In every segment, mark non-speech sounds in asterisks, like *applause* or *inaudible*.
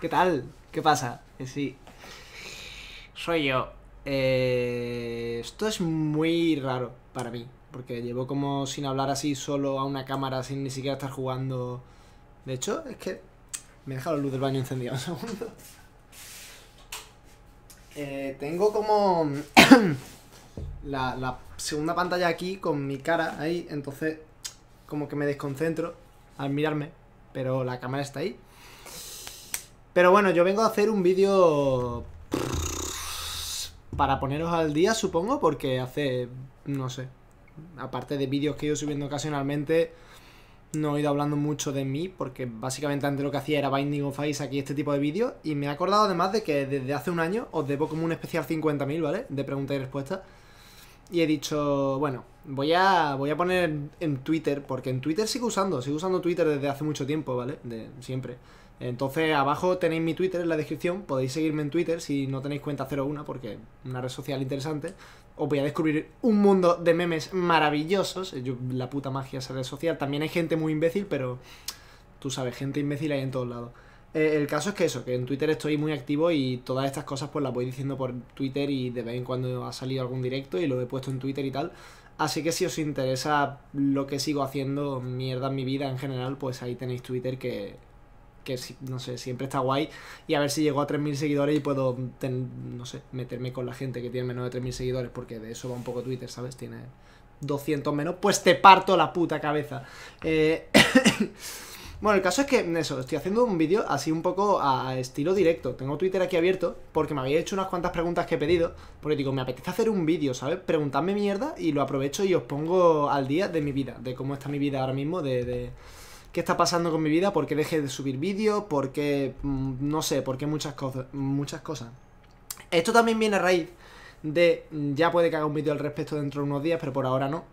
¿Qué tal? ¿Qué pasa? Eh, sí. Soy yo. Eh, esto es muy raro para mí, porque llevo como sin hablar así solo a una cámara, sin ni siquiera estar jugando. De hecho, es que me dejado la luz del baño encendida *laughs* un segundo. Eh, tengo como *coughs* la, la, segunda pantalla aquí con mi cara ahí, entonces como que me desconcentro al mirarme, pero la cámara está ahí. Pero bueno, yo vengo a hacer un vídeo para poneros al día, supongo, porque hace, no sé, aparte de vídeos que he ido subiendo ocasionalmente, no he ido hablando mucho de mí, porque básicamente antes lo que hacía era Binding of Ice aquí, este tipo de vídeos, y me he acordado además de que desde hace un año os debo como un especial 50.000, ¿vale? De preguntas y respuestas. Y he dicho, bueno, voy a, voy a poner en Twitter, porque en Twitter sigo usando, sigo usando Twitter desde hace mucho tiempo, ¿vale? De siempre. Entonces, abajo tenéis mi Twitter en la descripción, podéis seguirme en Twitter si no tenéis cuenta 01, porque es una red social interesante. Os voy a descubrir un mundo de memes maravillosos. Eh, la puta magia esa red social. También hay gente muy imbécil, pero tú sabes, gente imbécil hay en todos lados. Eh, el caso es que eso, que en Twitter estoy muy activo y todas estas cosas pues las voy diciendo por Twitter y de vez en cuando ha salido algún directo y lo he puesto en Twitter y tal. Así que si os interesa lo que sigo haciendo, mierda en mi vida en general, pues ahí tenéis Twitter que, que no sé, siempre está guay. Y a ver si llego a 3.000 seguidores y puedo, no sé, meterme con la gente que tiene menos de 3.000 seguidores, porque de eso va un poco Twitter, ¿sabes? Tiene 200 menos, pues te parto la puta cabeza. Eh, *coughs* bueno, el caso es que, eso, estoy haciendo un vídeo así un poco a estilo directo. Tengo Twitter aquí abierto porque me había hecho unas cuantas preguntas que he pedido, porque digo, me apetece hacer un vídeo, ¿sabes? Preguntadme mierda y lo aprovecho y os pongo al día de mi vida, de cómo está mi vida ahora mismo, de qué está pasando con mi vida, por qué dejé de subir vídeos, por qué, mm, no sé, por qué muchas, cosas muchas cosas. Esto también viene a raíz de, mm, ya puede que haga un vídeo al respecto dentro de unos días, pero por ahora no.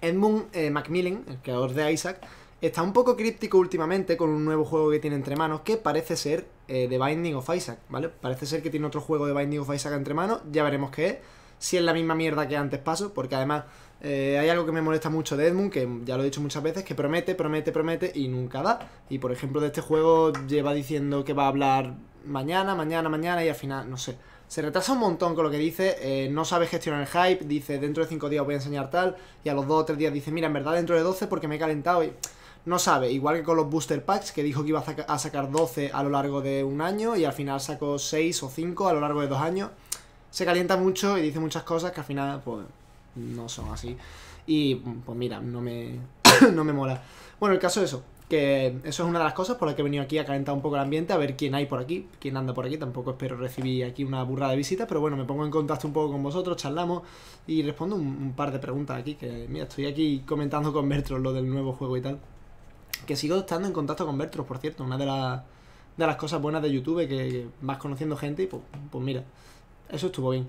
Edmund eh, Macmillan, el creador de Isaac, está un poco críptico últimamente con un nuevo juego que tiene entre manos que parece ser eh, The Binding of Isaac, ¿vale? Parece ser que tiene otro juego de Binding of Isaac entre manos, ya veremos qué es si es la misma mierda que antes paso, porque además eh, hay algo que me molesta mucho de Edmund, que ya lo he dicho muchas veces, que promete, promete, promete y nunca da. Y por ejemplo de este juego lleva diciendo que va a hablar mañana, mañana, mañana y al final, no sé. Se retrasa un montón con lo que dice, eh, no sabe gestionar el hype, dice dentro de 5 días voy a enseñar tal, y a los 2 o 3 días dice, mira, en verdad dentro de 12 porque me he calentado y... No sabe, igual que con los booster packs, que dijo que iba a, sacar 12 a lo largo de un año y al final sacó 6 o 5 a lo largo de dos años se calienta mucho y dice muchas cosas que al final, pues, no son así. Y, pues mira, no me, *coughs* me mola. Bueno, el caso es eso, que eso es una de las cosas por las que he venido aquí a calentar un poco el ambiente, a ver quién hay por aquí, quién anda por aquí. Tampoco espero recibir aquí una burra de visitas, pero bueno, me pongo en contacto un poco con vosotros, charlamos y respondo un, par de preguntas aquí. Que mira, estoy aquí comentando con Bertros lo del nuevo juego y tal. Que sigo estando en contacto con Bertros, por cierto, una de, de las cosas buenas de YouTube, que, que vas conociendo gente y pues, pues mira, eso estuvo bien.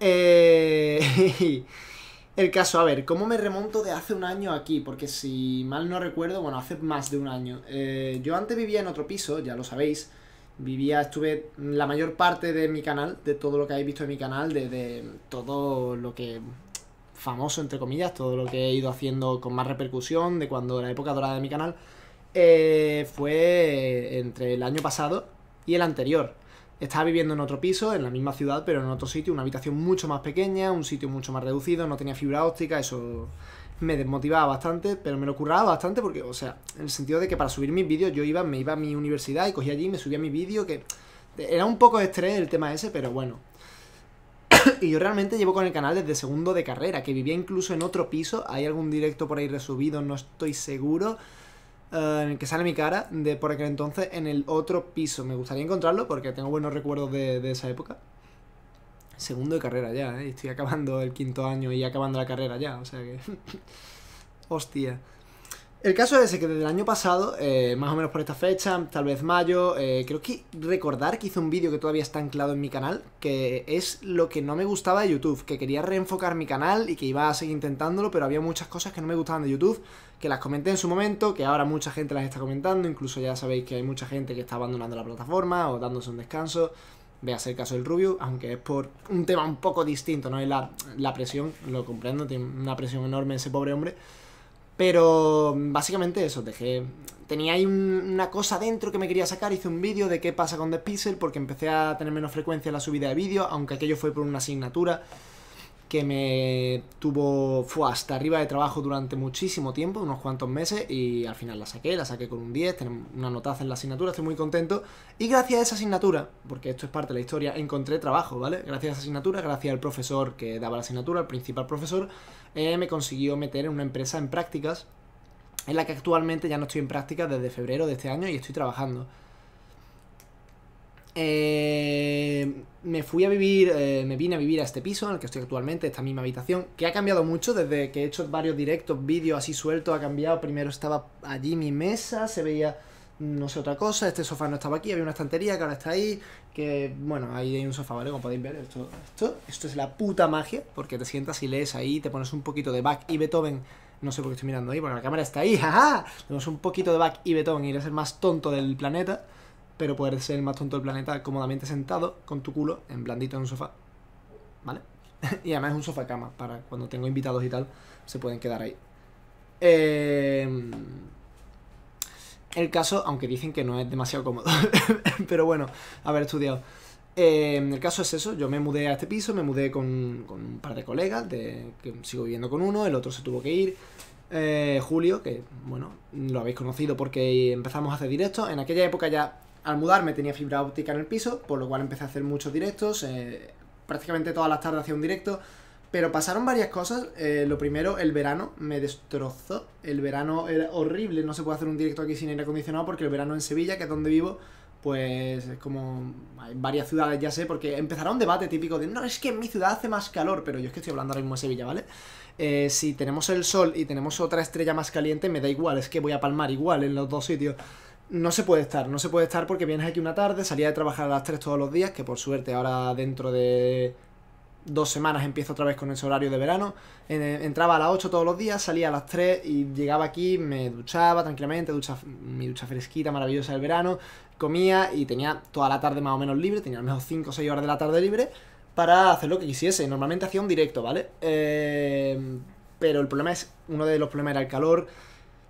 Eh, *laughs* el caso, a ver, ¿cómo me remonto de hace un año aquí? Porque si mal no recuerdo, bueno, hace más de un año. Eh, yo antes vivía en otro piso, ya lo sabéis. Vivía, estuve la mayor parte de mi canal, de todo lo que habéis visto en mi canal, de, todo lo que famoso, entre comillas, todo lo que he ido haciendo con más repercusión de cuando la época dorada de mi canal, eh, fue entre el año pasado y el anterior. Estaba viviendo en otro piso, en la misma ciudad, pero en otro sitio, una habitación mucho más pequeña, un sitio mucho más reducido, no tenía fibra óptica, eso me desmotivaba bastante, pero me lo curraba bastante porque, o sea, en el sentido de que para subir mis vídeos yo iba, me iba a mi universidad y cogía allí, me subía mi vídeo, que era un poco de estrés el tema ese, pero bueno. *coughs* y yo realmente llevo con el canal desde segundo de carrera, que vivía incluso en otro piso, hay algún directo por ahí resubido, no estoy seguro. Eh, en el que sale mi cara de por aquel entonces en el otro piso. Me gustaría encontrarlo porque tengo buenos recuerdos de, de esa época. Segundo de carrera ya, ¿eh? estoy acabando el quinto año y acabando la carrera ya, o sea que... *laughs* Hostia. El caso es ese que desde el año pasado, eh, más o menos por esta fecha, tal vez mayo, eh, creo que recordar que hice un vídeo que todavía está anclado en mi canal, que es lo que no me gustaba de YouTube, que quería reenfocar mi canal y que iba a seguir intentándolo, pero había muchas cosas que no me gustaban de YouTube, que las comenté en su momento, que ahora mucha gente las está comentando, incluso ya sabéis que hay mucha gente que está abandonando la plataforma o dándose un descanso. Veas el caso del Rubio, aunque es por un tema un poco distinto, ¿no? es la, la presión, lo comprendo, tiene una presión enorme ese pobre hombre. Pero mm, básicamente eso, dejé... Tenía ahí una cosa dentro que me quería sacar, hice un vídeo de qué pasa con The Pixel porque empecé a tener menos frecuencia en la subida de vídeos, aunque aquello fue por una asignatura que me tuvo fue hasta arriba de trabajo durante muchísimo tiempo, unos cuantos meses, y al final la saqué, la saqué con un 10, tenemos una notaza en la asignatura, estoy muy contento. Y gracias a esa asignatura, porque esto es parte de la historia, encontré trabajo, ¿vale? Gracias a esa asignatura, gracias al profesor que daba la asignatura, el principal profesor, eh, me consiguió meter en una empresa en prácticas, en la que actualmente ya no estoy en prácticas desde febrero de este año y estoy trabajando. Eh, me fui a vivir, eh, me vine a vivir a este piso en el que estoy actualmente, esta misma habitación, que ha cambiado mucho desde que he hecho varios directos, vídeos así sueltos, ha cambiado. Primero estaba allí mi mesa, se veía no sé otra cosa, este sofá no estaba aquí, había una estantería que ahora está ahí, que bueno, ahí hay un sofá, ¿vale? Como podéis ver, esto, esto, es la puta magia, porque te sientas y lees ahí, te pones un poquito de Bach y Beethoven, no sé por qué estoy mirando ahí, porque la cámara está ahí, jaja, *laughs* tenemos un poquito de Bach y Beethoven y eres el más tonto del planeta pero poder ser el más tonto del planeta cómodamente sentado, con tu culo, en blandito en un sofá. ¿Vale? *laughs* y además es un sofá cama, para cuando tengo invitados y tal, se pueden quedar ahí. Em, el caso, aunque dicen que no es demasiado cómodo, *laughs* pero bueno, haber estudiado. Em, el caso es eso, yo me mudé a este piso, me mudé con, con un par de colegas, que sigo viviendo con uno, el otro se tuvo que ir. Eh, Julio, que bueno, lo habéis conocido porque empezamos a hacer directos. En aquella época ya al mudarme tenía fibra óptica en el piso, por lo cual empecé a hacer muchos directos, eh, prácticamente todas las tardes hacía un directo, pero pasaron varias cosas. Eh, lo primero, el verano me destrozó. El verano era horrible, no se puede hacer un directo aquí sin aire acondicionado porque el verano en Sevilla, que es donde vivo, pues es como hay varias ciudades, ya sé, porque empezará un debate típico de, no, es que en mi ciudad hace más calor, pero yo es que estoy hablando ahora mismo en Sevilla, ¿vale? Eh, si tenemos el sol y tenemos otra estrella más caliente, me da igual, es que voy a palmar igual en los dos sitios no se puede estar, no se puede estar porque vienes aquí una tarde, salía de trabajar a las 3 todos los días, que por suerte ahora dentro de dos semanas empiezo otra vez con ese horario de verano, entraba a las 8 todos los días, salía a las 3 y llegaba aquí, me duchaba tranquilamente, ducha, mi ducha fresquita, maravillosa del verano, comía y tenía toda la tarde más o menos libre, tenía al menos 5 o 6 horas de la tarde libre para hacer lo que quisiese, normalmente hacía un directo, ¿vale? Eh, pero el problema es, uno de los problemas era el calor,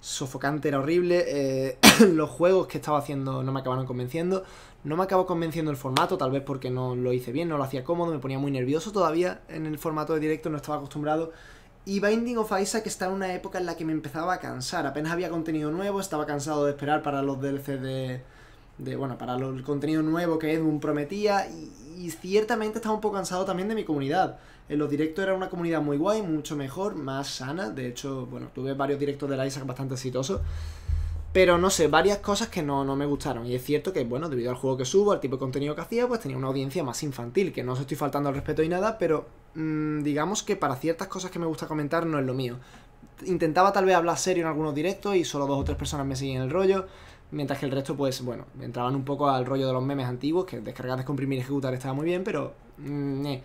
sofocante, era horrible. Eh, *coughs* los juegos que estaba haciendo no me acabaron convenciendo. No me acabó convenciendo el formato, tal vez porque no lo hice bien, no lo hacía cómodo, me ponía muy nervioso todavía en el formato de directo, no estaba acostumbrado. Y Binding of Isaac está en una época en la que me empezaba a cansar. Apenas había contenido nuevo, estaba cansado de esperar para los DLC de. de bueno, para el contenido nuevo que Edmund prometía. y ciertamente estaba un poco cansado también de mi comunidad. En los directos era una comunidad muy guay, mucho mejor, más sana. De hecho, bueno, tuve varios directos de la Isaac bastante exitosos. Pero no sé, varias cosas que no, me gustaron. Y es cierto que, bueno, debido al juego que subo, al tipo de contenido que hacía, pues tenía una audiencia más infantil, que no os estoy faltando al respeto y nada, pero mm, digamos que para ciertas cosas que me gusta comentar no es lo mío. Intentaba tal vez hablar serio en algunos directos y solo dos o tres personas me seguían el rollo, mientras que el resto, pues, bueno, entraban un poco al rollo de los memes antiguos, que descargar, descomprimir y ejecutar estaba muy bien, pero... Mm, eh.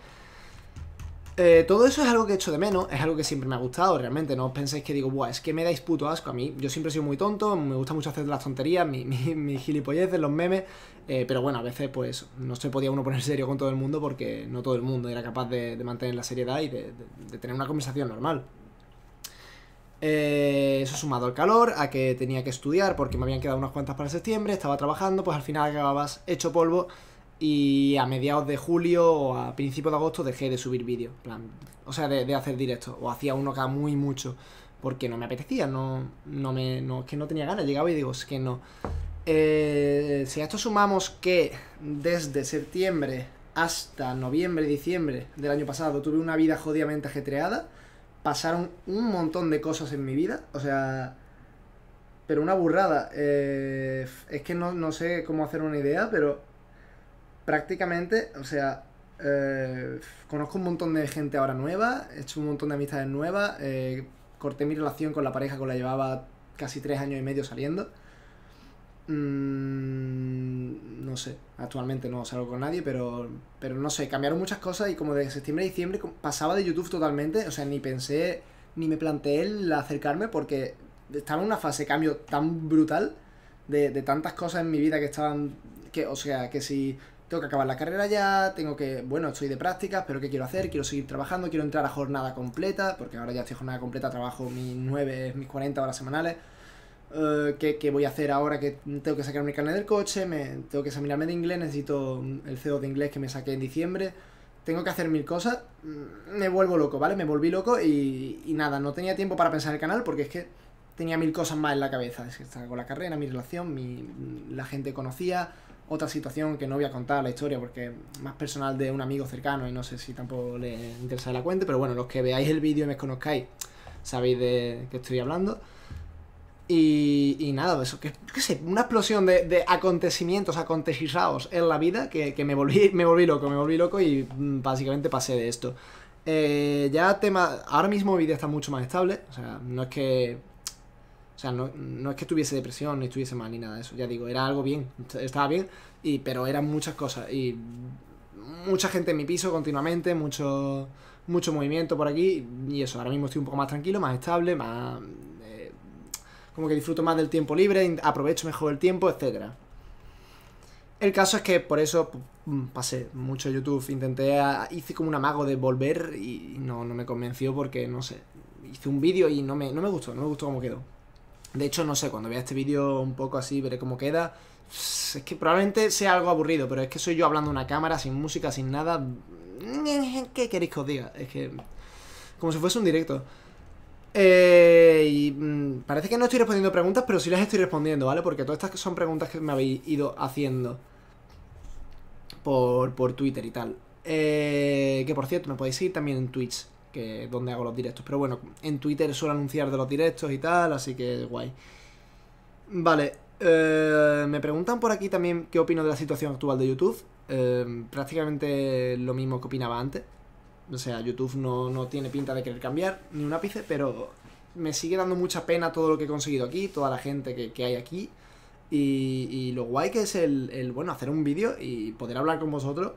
Eh, todo eso es algo que he hecho de menos, es algo que siempre me ha gustado, realmente. No os penséis que digo, Buah, es que me dais puto asco a mí. Yo siempre he sido muy tonto, me gusta mucho hacer las tonterías, mi, *laughs* mi, de los memes. Eh, pero bueno, a veces, pues, no se podía uno poner serio con todo el mundo porque no todo el mundo era capaz de, mantener la seriedad y de, tener una conversación normal. Eh, eso sumado al calor, a que tenía que estudiar porque me habían quedado unas cuantas para septiembre, estaba trabajando, pues al final acababas hecho polvo y a mediados de julio o a principios de agosto dejé de subir vídeos, plan, o sea, de, hacer directo. o hacía uno cada muy mucho, porque no me apetecía, no, no me, no, es que no tenía ganas, llegaba y digo, es que no. Eh, si a esto sumamos que desde septiembre hasta noviembre, diciembre del año pasado tuve una vida jodidamente ajetreada, pasaron un montón de cosas en mi vida, o sea, pero una burrada, eh, es que no, no sé cómo hacer una idea, pero prácticamente, o sea, eh, conozco un montón de gente ahora nueva, he hecho un montón de amistades nuevas, eh, corté mi relación con la pareja con la llevaba casi tres años y medio saliendo. Mm, no sé, actualmente no salgo con nadie, pero, pero no sé, cambiaron muchas cosas y como de septiembre a diciembre pasaba de YouTube totalmente, o sea, ni pensé, ni me planteé el acercarme porque estaba en una fase de cambio tan brutal de, tantas cosas en mi vida que estaban que, o sea, que si tengo que acabar la carrera ya, tengo que, bueno, estoy de prácticas, pero ¿qué quiero hacer? Quiero seguir trabajando, quiero entrar a jornada completa, porque ahora ya estoy jornada completa, trabajo mis 9, mis 40 horas semanales. Eh, ¿qué, voy a hacer ahora que tengo que sacar mi carnet del coche? Me, tengo que examinarme de inglés, necesito el CEO de inglés que me saqué en diciembre. Tengo que hacer mil cosas. Mm, me vuelvo loco, ¿vale? Me volví loco y, nada, no tenía tiempo para pensar el canal porque es que tenía mil cosas más en la cabeza. Es que estaba con la carrera, mi relación, la gente conocía, otra situación que no voy a contar la historia porque es más personal de un amigo cercano y no sé si tampoco le interesa la cuenta, pero bueno, los que veáis el vídeo y me conozcáis sabéis de qué estoy hablando. Y, nada, eso, que, qué sé, una explosión de, acontecimientos acontecidos en la vida que, me, volví, me volví loco, me volví loco y mm, básicamente pasé de esto. Eh, ya tema, ahora mismo el vídeo está mucho más estable, o sea, no es que o sea, no, es que tuviese depresión, ni estuviese mal, ni nada de eso. Ya digo, era algo bien, estaba bien, y, pero eran muchas cosas. Y mucha gente en mi piso continuamente, mucho, mucho movimiento por aquí, y eso, ahora mismo estoy un poco más tranquilo, más estable, más... Eh, como que disfruto más del tiempo libre, aprovecho mejor el tiempo, etcétera. El caso es que por eso mm, pasé mucho YouTube, intenté, hice como un amago de volver y no, no me convenció porque, no sé, hice un vídeo y no me, no me gustó, no me gustó cómo quedó. De hecho, no sé, cuando vea este vídeo un poco así, veré cómo queda. Es que probablemente sea algo aburrido, pero es que soy yo hablando una cámara, sin música, sin nada. *laughs* ¿Qué queréis que os diga? Es que... Como si fuese un directo. Eh, y mm, parece que no estoy respondiendo preguntas, pero sí las estoy respondiendo, ¿vale? Porque todas estas son preguntas que me habéis ido haciendo por, por Twitter y tal. Eh, que por cierto, me podéis seguir también en Twitch que donde hago los directos. Pero bueno, en Twitter suelo anunciar de los directos y tal, así que guay. Vale, eh, me preguntan por aquí también qué opino de la situación actual de YouTube. Eh, prácticamente lo mismo que opinaba antes. O sea, YouTube no, tiene pinta de querer cambiar ni un ápice, pero me sigue dando mucha pena todo lo que he conseguido aquí, toda la gente que, hay aquí. Y, y, lo guay que es el, el bueno, hacer un vídeo y poder hablar con vosotros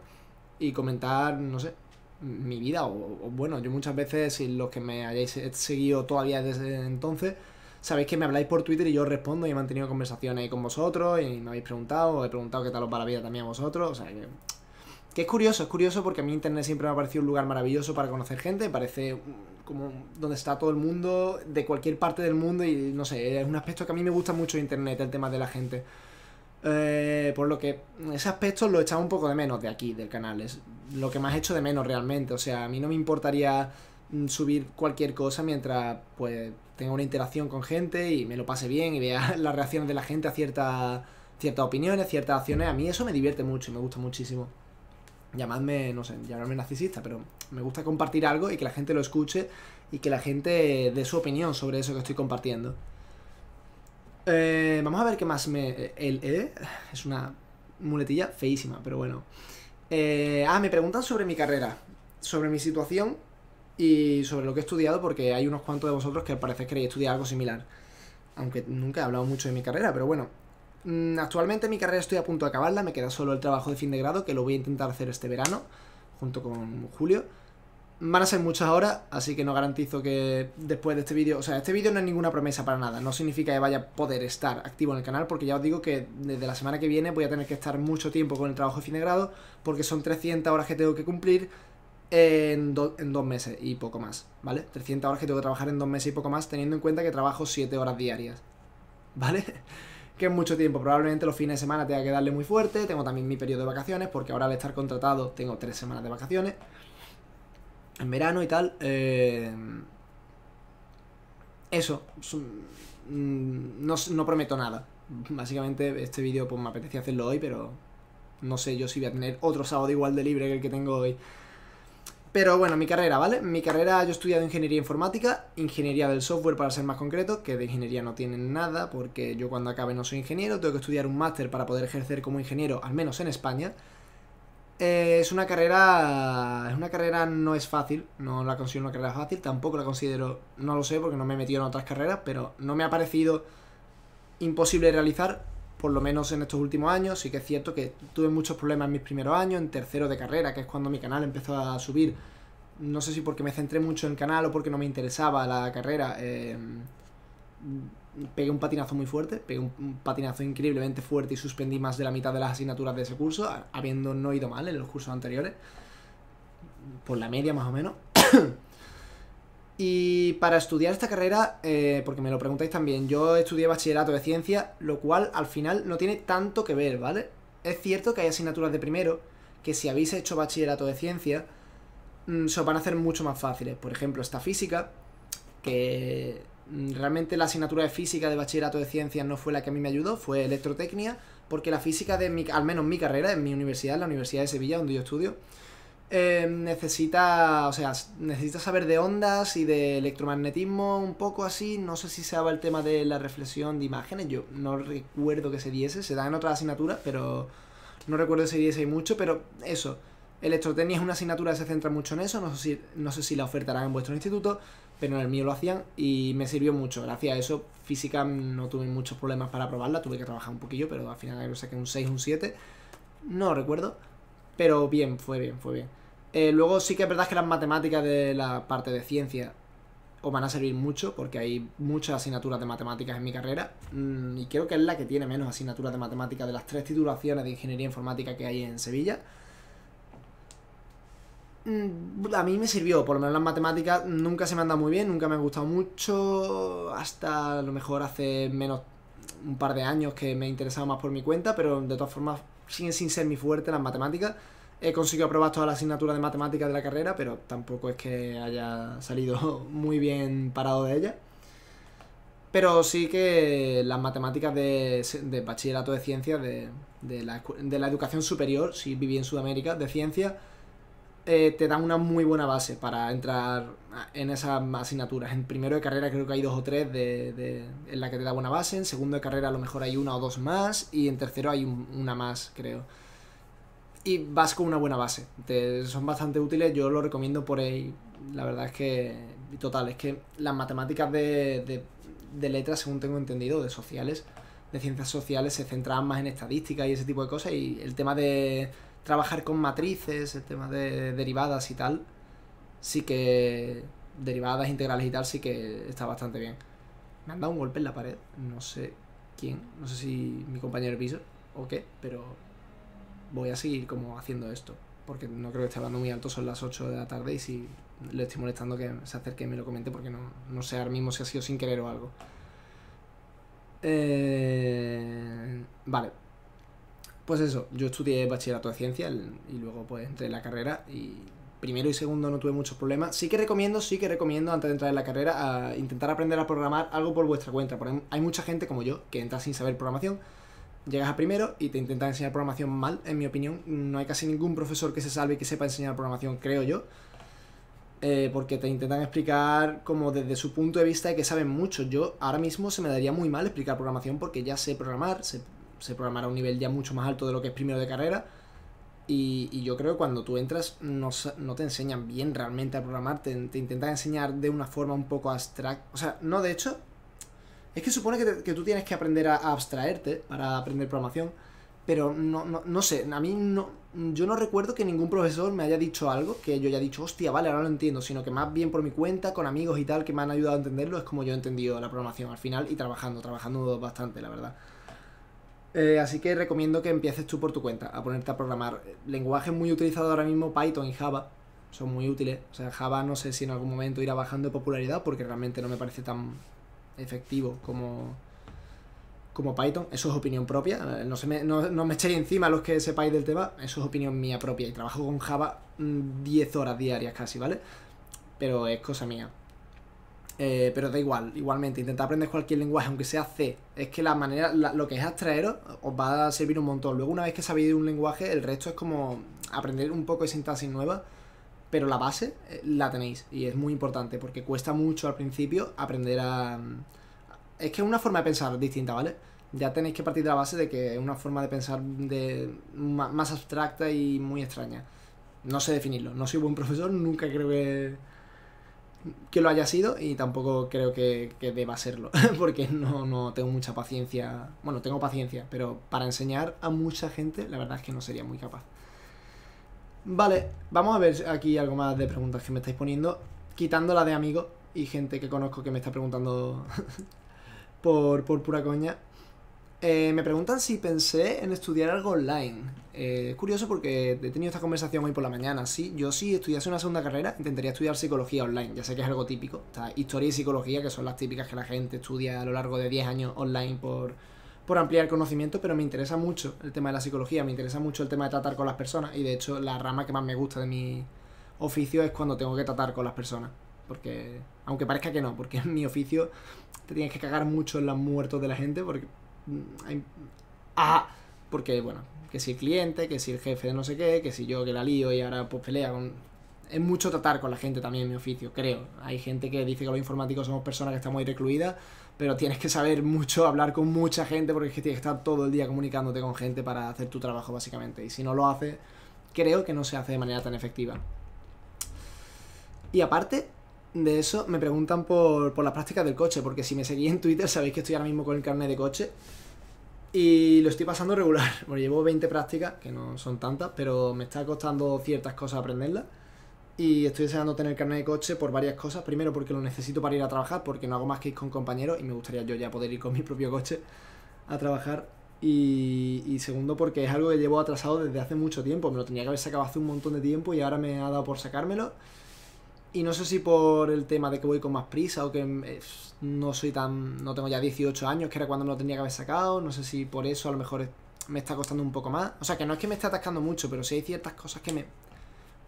y comentar, no sé, mi vida. O, bueno, yo muchas veces, si los que me hayáis seguido todavía desde entonces, sabéis que me habláis por Twitter y yo respondo y he mantenido conversaciones con vosotros y me habéis preguntado, os he preguntado qué tal os va la vida también a vosotros. O sea que, es curioso, es curioso porque a mí Internet siempre me ha parecido un lugar maravilloso para conocer gente, parece como donde está todo el mundo, de cualquier parte del mundo y no sé, es un aspecto que a mí me gusta mucho Internet, el tema de la gente. Eh, por lo que ese aspecto lo echaba un poco de menos de aquí, del canal. Es lo que más hecho de menos realmente. O sea, a mí no me importaría mm, subir cualquier cosa mientras pues tenga una interacción con gente y me lo pase bien y vea *laughs* las reacciones de la gente a ciertas ciertas opiniones, ciertas acciones. A mí eso me divierte mucho y me gusta muchísimo. Llamadme, no sé, llamarme narcisista, pero me gusta compartir algo y que la gente lo escuche y que la gente dé su opinión sobre eso que estoy compartiendo. Eh, vamos a ver qué más me... El eh, es una muletilla feísima, pero bueno. Eh, ah, me preguntan sobre mi carrera, sobre mi situación y sobre lo que he estudiado, porque hay unos cuantos de vosotros que al parecer queréis estudiar algo similar. Aunque nunca he hablado mucho de mi carrera, pero bueno. Mm, actualmente mi carrera estoy a punto de acabarla, me queda solo el trabajo de fin de grado, que lo voy a intentar hacer este verano, junto con Julio. Van a ser muchas horas, así que no garantizo que después de este vídeo... O sea, este vídeo no es ninguna promesa para nada. No significa que vaya a poder estar activo en el canal, porque ya os digo que desde la semana que viene voy a tener que estar mucho tiempo con el trabajo de fin de grado, porque son 300 horas que tengo que cumplir en, dos meses y poco más, ¿vale? 300 horas que tengo que trabajar en dos meses y poco más, teniendo en cuenta que trabajo 7 horas diarias, *laughs* ¿vale? que es mucho tiempo. Probablemente los fines de semana tenga que darle muy fuerte. Tengo también mi periodo de vacaciones, porque ahora al estar contratado tengo 3 semanas de vacaciones en verano y tal. Eh, eso, mm, no, prometo nada. Básicamente este vídeo pues me apetecía hacerlo hoy, pero no sé yo si voy a tener otro sábado igual de libre que el que tengo hoy. Pero bueno, mi carrera, ¿vale? Mi carrera yo he estudiado ingeniería informática, ingeniería del software para ser más concreto, que de ingeniería no tienen nada, porque yo cuando acabe no soy ingeniero, tengo que estudiar un máster para poder ejercer como ingeniero, al menos en España. Eh, es una carrera. Es una carrera no es fácil. No la considero una carrera fácil. Tampoco la considero. No lo sé porque no me he metido en otras carreras. Pero no me ha parecido imposible realizar. Por lo menos en estos últimos años. Sí que es cierto que tuve muchos problemas en mis primeros años. En tercero de carrera, que es cuando mi canal empezó a subir. No sé si porque me centré mucho en canal o porque no me interesaba la carrera. Eh, pegué un patinazo muy fuerte, pegué un, patinazo increíblemente fuerte y suspendí más de la mitad de las asignaturas de ese curso, habiendo no ido mal en los cursos anteriores, por la media más o menos. *coughs* y para estudiar esta carrera, eh, porque me lo preguntáis también, yo estudié bachillerato de ciencia, lo cual al final no tiene tanto que ver, ¿vale? Es cierto que hay asignaturas de primero, que si habéis hecho bachillerato de ciencia mm, se os van a hacer mucho más fáciles. Por ejemplo, esta física, que Mm, realmente la asignatura de física de bachillerato de ciencias no fue la que a mí me ayudó, fue electrotecnia, porque la física de mi, al menos mi carrera, en mi universidad, la Universidad de Sevilla, donde yo estudio, eh, necesita, o sea, necesita saber de ondas y de electromagnetismo un poco así. No sé si se daba el tema de la reflexión de imágenes, yo no recuerdo que se diese, se da en otras asignaturas, pero no recuerdo que se diese mucho, pero eso. Electrotecnia es una asignatura que se centra mucho en eso, no sé si, no sé si la ofertarán en vuestro instituto, pero en el mío lo hacían y me sirvió mucho. Gracias a eso, física no tuve muchos problemas para probarla, tuve que trabajar un poquillo, pero al final creo saqué un 6, un 7, no recuerdo, pero bien, fue bien, fue bien. Eh, luego sí que es verdad que las matemáticas de la parte de ciencia os van a servir mucho porque hay muchas asignaturas de matemáticas en mi carrera mm, y creo que es la que tiene menos asignaturas de matemáticas de las tres titulaciones de ingeniería informática que hay en Sevilla. Mm, a mí me sirvió, por lo menos las matemáticas nunca se me han dado muy bien, nunca me han gustado mucho, hasta a lo mejor hace menos un par de años que me he interesado más por mi cuenta, pero de todas formas siguen sin ser mi fuerte las matemáticas. He conseguido aprobar todas las asignaturas de matemáticas de la carrera, pero tampoco es que haya salido *laughs* muy bien parado de ella... Pero sí que las matemáticas de, bachillerato de ciencias, de, la, de la educación superior, si viví en Sudamérica, de ciencias, eh, te dan una muy buena base para entrar en esas asignaturas. En primero de carrera creo que hay dos o tres de, en la que te da buena base, en segundo de carrera a lo mejor hay una o dos más y en tercero hay una más, creo. Y vas con una buena base. son bastante útiles, yo lo recomiendo por ahí. La verdad es que, total, es que las matemáticas de, de, letras, según tengo entendido, de sociales, de ciencias sociales, se centraban más en estadística y ese tipo de cosas y el tema de trabajar con matrices, el tema de derivadas y tal, sí que derivadas, integrales y tal, sí que está bastante bien. Me han dado un golpe en la pared, no sé quién, no sé si mi compañero piso o qué, pero voy a seguir como haciendo esto, porque no creo que esté hablando muy alto, son las 8 de la tarde y si le estoy molestando que se acerque y me lo comente porque no, no sé ahora mismo si ha sido sin querer o algo. Eh, vale. Pues eso, yo estudié bachillerato de ciencia y luego pues entré en la carrera y primero y segundo no tuve muchos problemas. Sí que recomiendo, sí que recomiendo antes de entrar en la carrera a intentar aprender a programar algo por vuestra cuenta. Porque em, hay mucha gente como yo que entra sin saber programación, llegas a primero y te intentan enseñar programación mal, en mi opinión. No hay casi ningún profesor que se salve y que sepa enseñar programación, creo yo. Eh, porque te intentan explicar como desde su punto de vista de que saben mucho. Yo ahora mismo se me daría muy mal explicar programación porque ya sé programar, sé se programará a un nivel ya mucho más alto de lo que es primero de carrera. Y, yo creo que cuando tú entras no, te enseñan bien realmente a programar, te, intentan enseñar de una forma un poco abstracta. O sea, no, de hecho, es que supone que, tú tienes que aprender a, abstraerte para aprender programación, pero no, no sé, a mí no, yo no recuerdo que ningún profesor me haya dicho algo que yo haya dicho, hostia, vale, ahora lo entiendo, sino que más bien por mi cuenta, con amigos y tal que me han ayudado a entenderlo, es como yo he entendido la programación al final y trabajando, trabajando bastante, la verdad. Eh, así que recomiendo que empieces tú por tu cuenta a ponerte a programar. Lenguajes muy utilizados ahora mismo, Python y Java, son muy útiles. O sea, Java no sé si en algún momento irá bajando de popularidad porque realmente no me parece tan efectivo como, como Python. Eso es opinión propia. Eh, no, se me, no, no me echéis encima los que sepáis del tema. Eso es opinión mía propia. Y trabajo con Java 10 mm, horas diarias casi, ¿vale? Pero es cosa mía. Eh, pero da igual, igualmente, intentar aprender cualquier lenguaje, aunque sea C, es que la manera, lo que es abstraeros, os va a servir un montón. Luego, una vez que sabéis un lenguaje, el resto es como aprender un poco de sintaxis nueva, pero la base eh, la tenéis y es muy importante porque cuesta mucho al principio aprender a. Mm, es que es una forma de pensar distinta, ¿vale? Ya tenéis que partir de la base de que es una forma de pensar de, más, abstracta y muy extraña. No sé definirlo, no soy buen *laughs* profesor, nunca creo que que lo haya sido y tampoco creo que, deba serlo, *laughs* porque no, tengo mucha paciencia, bueno, tengo paciencia, pero para enseñar a mucha gente la verdad es que no sería muy capaz. Vale, vamos a ver aquí algo más de preguntas que me estáis poniendo, quitando la de amigos y gente que conozco que me está preguntando *laughs* por, por pura coña. Eh, me preguntan si pensé en estudiar algo online. Eh, es curioso porque he tenido esta conversación hoy por la mañana. Sí, yo si estudiase una segunda carrera intentaría estudiar psicología online. Ya sé que es algo típico. Está historia y psicología, que son las típicas que la gente estudia a lo largo de 10 años online por, por ampliar conocimiento, pero me interesa mucho el tema de la psicología, me interesa mucho el tema de tratar con las personas. Y de hecho la rama que más me gusta de mi oficio es cuando tengo que tratar con las personas. Porque, aunque parezca que no, porque *laughs* en mi oficio te tienes que cagar mucho en los muertos de la gente, porque Ah, porque bueno, que si el cliente, que si el jefe de no sé qué, que si yo que la lío y ahora pues pelea Es mucho tratar con la gente también en mi oficio, creo. Hay gente que dice que los informáticos somos personas que estamos muy recluidas, pero tienes que saber mucho, hablar con mucha gente, porque es que tienes que estar todo el día comunicándote con gente para hacer tu trabajo, básicamente. Y si no lo haces, creo que no se hace de manera tan efectiva. Y aparte, de eso me preguntan por, por las prácticas del coche, porque si me seguís en Twitter sabéis que estoy ahora mismo con el carnet de coche y lo estoy pasando regular. *laughs* Bueno, llevo 20 prácticas, que no son tantas, pero me está costando ciertas cosas aprenderlas. Y estoy deseando tener carnet de coche por varias cosas. Primero porque lo necesito para ir a trabajar, porque no hago más que ir con compañeros y me gustaría yo ya poder ir con mi propio coche a trabajar. Y, y segundo porque es algo que llevo atrasado desde hace mucho tiempo. Me lo tenía que haber sacado hace un montón de tiempo y ahora me ha dado por sacármelo. Y no sé si por el tema de que voy con más prisa o que mm, eh, no soy tan. No tengo ya 18 años, que era cuando me lo tenía que haber sacado. No sé si por eso a lo mejor me está costando un poco más. O sea, que no es que me esté atascando mucho, pero sí hay ciertas cosas que me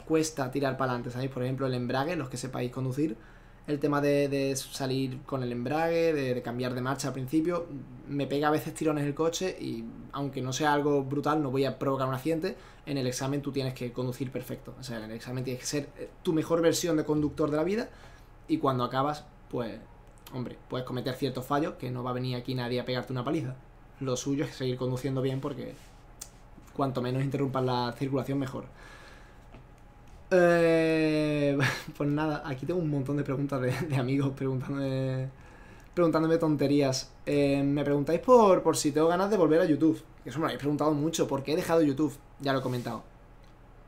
cuesta tirar para adelante. ¿Sabéis? Por ejemplo, el embrague, los que sepáis conducir el tema de, salir con el embrague, de, cambiar de marcha al principio. Me pega a veces tirones el coche y aunque no sea algo brutal, no voy a provocar un accidente. En el examen tú tienes que conducir perfecto. O sea, en el examen tienes que ser eh, tu mejor versión de conductor de la vida y cuando acabas, pues, hombre, puedes cometer ciertos fallos que no va a venir aquí nadie a pegarte una paliza. Lo suyo es seguir conduciendo bien porque cuanto menos interrumpas la circulación, mejor. Eh, pues nada, aquí tengo un montón de preguntas de, amigos preguntándome, preguntándome tonterías. Eh, me preguntáis por, por si tengo ganas de volver a YouTube. Eso me lo habéis preguntado mucho, ¿por qué he dejado YouTube? Ya lo he comentado.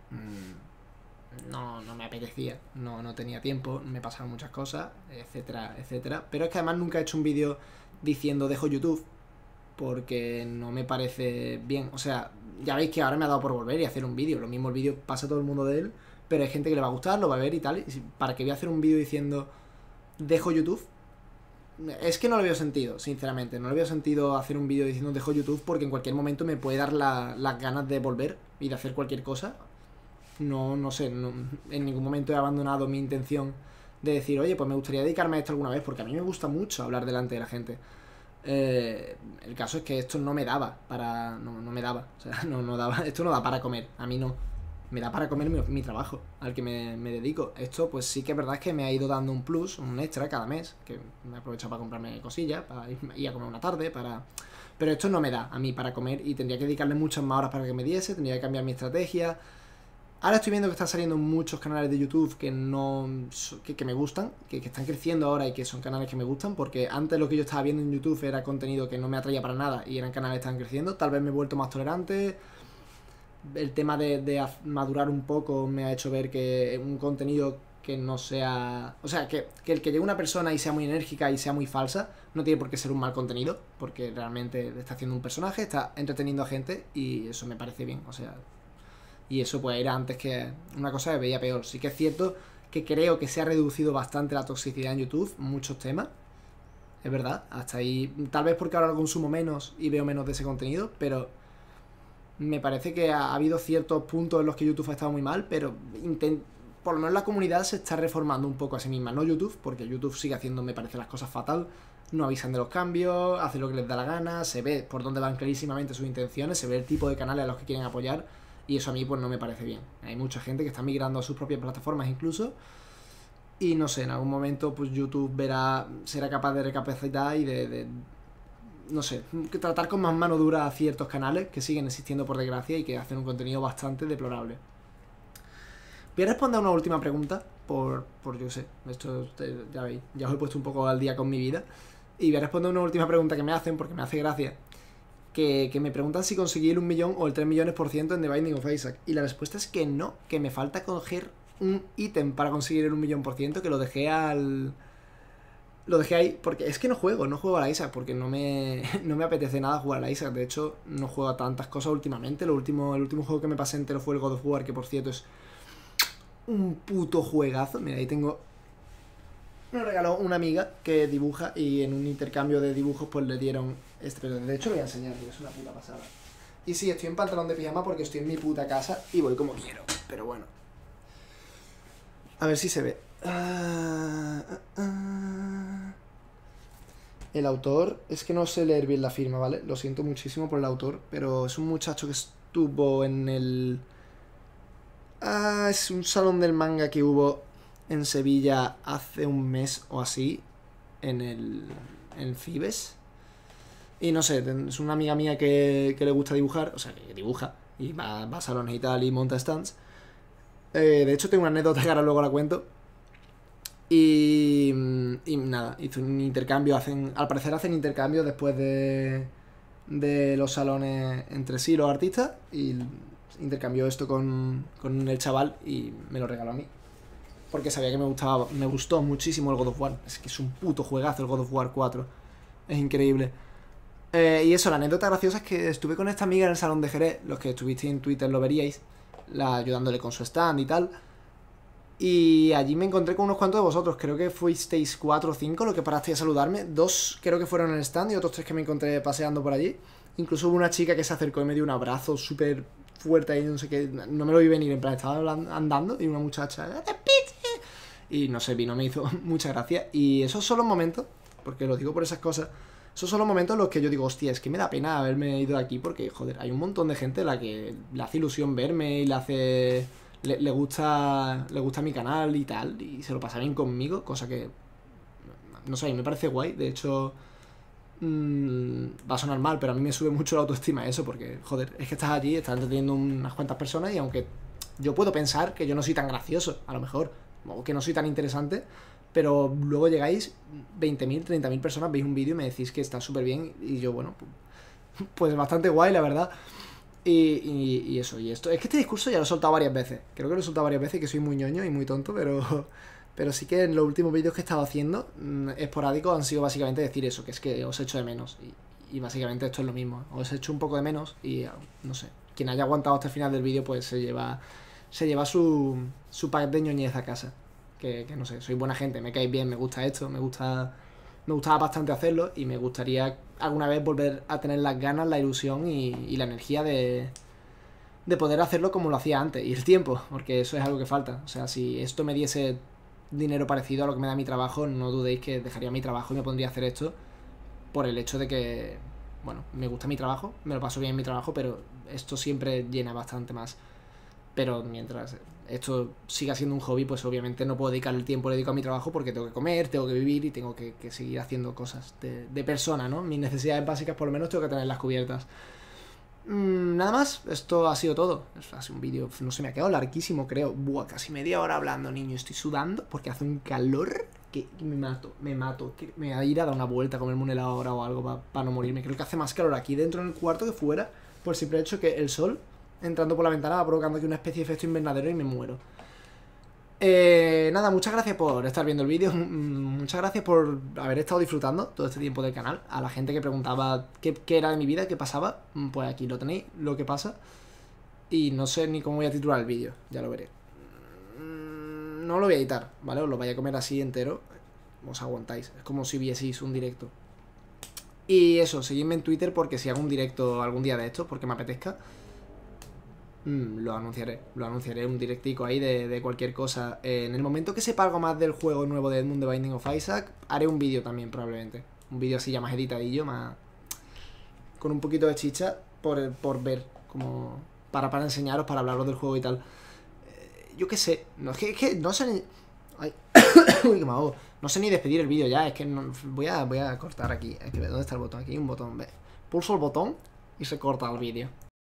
Mm, no, no me apetecía, no, no tenía tiempo, me pasaron muchas cosas, etcétera, etcétera. Pero es que además nunca he hecho un vídeo diciendo dejo YouTube porque no me parece bien. O sea, ya veis que ahora me ha dado por volver y hacer un vídeo. Lo mismo el vídeo pasa todo el mundo de él pero hay gente que le va a gustar, lo va a ver y tal. ¿Para qué voy a hacer un vídeo diciendo, dejo YouTube? Es que no lo veo sentido, sinceramente. No lo veo sentido hacer un vídeo diciendo dejo YouTube porque en cualquier momento me puede dar las ganas de volver y de hacer cualquier cosa. No, no sé, en ningún momento he abandonado mi intención de decir, oye, pues me gustaría dedicarme a esto alguna vez porque a mí me gusta mucho hablar delante de la gente. Eh, el caso es que esto no me daba para. No, me daba. O sea, *laughs* no, no daba. Esto no da para comer. A mí no me da para comer mi, trabajo al que me, me, dedico. Esto, pues sí que es verdad que me ha ido dando un plus, un extra cada mes, que me aprovechado para comprarme cosillas, para ir, a comer una tarde, para. Pero esto no me da a mí para comer y tendría que dedicarle muchas más horas para que me diese, tendría que cambiar mi estrategia. Ahora estoy viendo que están saliendo muchos canales de YouTube que no. que, me gustan, que, que, están creciendo ahora y que son canales que me gustan, porque antes lo que yo estaba viendo en YouTube era contenido que no me atraía para nada y eran canales que estaban creciendo. Tal vez me he vuelto más tolerante el tema de, de, madurar un poco me ha hecho ver que un contenido que no sea... O sea, que, que, el que llegue una persona y sea muy enérgica y sea muy falsa, no tiene por qué ser un mal contenido, porque realmente está haciendo un personaje, está entreteniendo a gente y eso me parece bien, o sea... Y eso pues era antes que una cosa que veía peor. Sí que es cierto que creo que se ha reducido bastante la toxicidad en YouTube, muchos temas, es verdad, hasta ahí. Tal vez porque ahora lo consumo menos y veo menos de ese contenido, pero me parece que ha, habido ciertos puntos en los que YouTube ha estado muy mal, pero por lo menos la comunidad se está reformando un poco a sí misma, no YouTube, porque YouTube sigue haciendo, me parece, las cosas fatal, no avisan de los cambios, hacen lo que les da la gana, se ve por dónde van clarísimamente sus intenciones, se ve el tipo de canales a los que quieren apoyar, y eso a mí pues no me parece bien. Hay mucha gente que está migrando a sus propias plataformas incluso, y no sé, en algún momento pues YouTube verá, será capaz de recapacitar y de no sé, tratar con más mano dura a ciertos canales que siguen existiendo por desgracia y que hacen un contenido bastante deplorable. Voy a responder a una última pregunta, por, por yo sé, esto ya veis, ya os he puesto un poco al día con mi vida. Y voy a responder a una última pregunta que me hacen, porque me hace gracia, que, que me preguntan si conseguí el 1 millón o el 3 millones por ciento en The Binding of Isaac. Y la respuesta es que no, que me falta coger un ítem para conseguir el 1 millón por ciento, que lo dejé al lo dejé ahí porque es que no juego, no juego a la ISA porque no me, *laughs* no me apetece nada jugar a la ISA. De hecho, no juego a tantas cosas últimamente. Lo último, el último juego que me pasé entero fue el God of War, que por cierto es un puto juegazo. Mira, ahí tengo... Me regaló una amiga que dibuja y en un intercambio de dibujos pues le dieron este. Pero de hecho voy a enseñar, es una puta pasada. Y sí, estoy en pantalón de pijama porque estoy en mi puta casa y voy como quiero. Pero bueno. A ver si se ve. Ah, ah, ah. El autor, es que no sé leer bien la firma, ¿vale? Lo siento muchísimo por el autor, pero es un muchacho que estuvo en el... Ah, es un salón del manga que hubo en Sevilla hace un mes o así, en el, en Fibes. Y no sé, es una amiga mía que, le gusta dibujar, o sea, que dibuja, y va, a salones y tal, y monta stands. Eh, de hecho, tengo una anécdota que ahora luego la cuento, y, mm, y nada, hizo un intercambio, hacen al parecer hacen intercambio después de, de los salones entre sí los artistas y intercambió esto con, con el chaval y me lo regaló a mí. Porque sabía que me gustaba, me gustó muchísimo el God of War. Es que es un puto juegazo el God of War 4. Es increíble. Eh, y eso, la anécdota graciosa es que estuve con esta amiga en el salón de Jerez. Los que estuvisteis en Twitter lo veríais. La, ayudándole con su stand y tal. Y allí me encontré con unos cuantos de vosotros. Creo que fuisteis cuatro o cinco lo que parasteis a saludarme. Dos creo que fueron en el stand y otros tres que me encontré paseando por allí. Incluso hubo una chica que se acercó y me dio un abrazo súper fuerte y no sé qué. No me lo vi venir, en plan, estaba andando y una muchacha. Y no sé, vino, me hizo *laughs* mucha gracia. Y esos son los momentos, porque lo digo por esas cosas. Esos son los momentos en los que yo digo, hostia, es que me da pena haberme ido de aquí porque, joder, hay un montón de gente a la que le hace ilusión verme y le hace le, gusta, le gusta mi canal y tal, y se lo pasa bien conmigo, cosa que, no sé, me parece guay, de hecho... Mm, va a sonar mal, pero a mí me sube mucho la autoestima eso, porque, joder, es que estás allí, estás entreteniendo unas cuantas personas y aunque yo puedo pensar que yo no soy tan gracioso, a lo mejor, o que no soy tan interesante, pero luego llegáis 20.000, 30.000 personas, veis un vídeo y me decís que está súper bien y yo, bueno, pues bastante guay, la verdad. Y, y, eso, y esto. Es que este discurso ya lo he soltado varias veces. Creo que lo he soltado varias veces y que soy muy ñoño y muy tonto, pero. *laughs* Pero sí que en los últimos vídeos que he estado haciendo, mm, esporádicos, han sido básicamente decir eso, que es que os echo de menos. Y, y básicamente esto es lo mismo. Os echo un poco de menos y ah, no sé. Quien haya aguantado hasta el final del vídeo, pues se lleva. Se lleva su. su pack de ñoñez a casa. Que, que no sé, soy buena gente, me caéis bien, me gusta esto, me gusta me gustaba bastante hacerlo y me gustaría alguna vez volver a tener las ganas, la ilusión y, la energía de, de poder hacerlo como lo hacía antes y el tiempo, porque eso es algo que falta. O sea, si esto me diese dinero parecido a lo que me da mi trabajo, no dudéis que dejaría mi trabajo y me pondría a hacer esto por el hecho de que, bueno, me gusta mi trabajo, me lo paso bien en mi trabajo, pero esto siempre llena bastante más. Pero mientras esto siga siendo un hobby, pues obviamente no puedo dedicar el tiempo que dedico a mi trabajo porque tengo que comer, tengo que vivir y tengo que, seguir haciendo cosas de, persona, ¿no? Mis necesidades básicas por lo menos tengo que tenerlas cubiertas. Mm, nada más, esto ha sido todo. Hace un vídeo, no se me ha quedado larguísimo, creo. Buah, casi media hora hablando, niño. Estoy sudando porque hace un calor que me mato, me mato. Que me voy a ir a dar una vuelta, a comerme un helado ahora o algo para no morirme. Creo que hace más calor aquí dentro en el cuarto que fuera por el simple hecho que el sol entrando por la ventana, provocando aquí una especie de efecto invernadero y me muero. Eh, nada, muchas gracias por estar viendo el vídeo, *laughs* muchas gracias por haber estado disfrutando todo este tiempo del canal. A la gente que preguntaba qué, era de mi vida, qué pasaba, mm, pues aquí lo tenéis, lo que pasa. Y no sé ni cómo voy a titular el vídeo, ya lo veré. Mm, no lo voy a editar, ¿vale? Os lo vaya a comer así entero, os aguantáis. Es como si vieseis un directo. Y eso, seguidme en Twitter porque si hago un directo algún día de esto, porque me apetezca, Mm, lo anunciaré, lo anunciaré un directico ahí de, cualquier cosa. Eh, en el momento que sepa algo más del juego nuevo de Edmund Binding of Isaac, haré un vídeo también probablemente. Un vídeo así ya más editadillo, más... Con un poquito de chicha por, por ver, como... Para, para enseñaros, para hablaros del juego y tal. Eh, yo qué sé, no, es, que, no sé ni... *coughs* uy, No sé ni despedir el vídeo ya, es que voy, a, voy a cortar aquí. que, ¿Dónde está el botón? Aquí un botón, Pulso el botón y se corta el vídeo.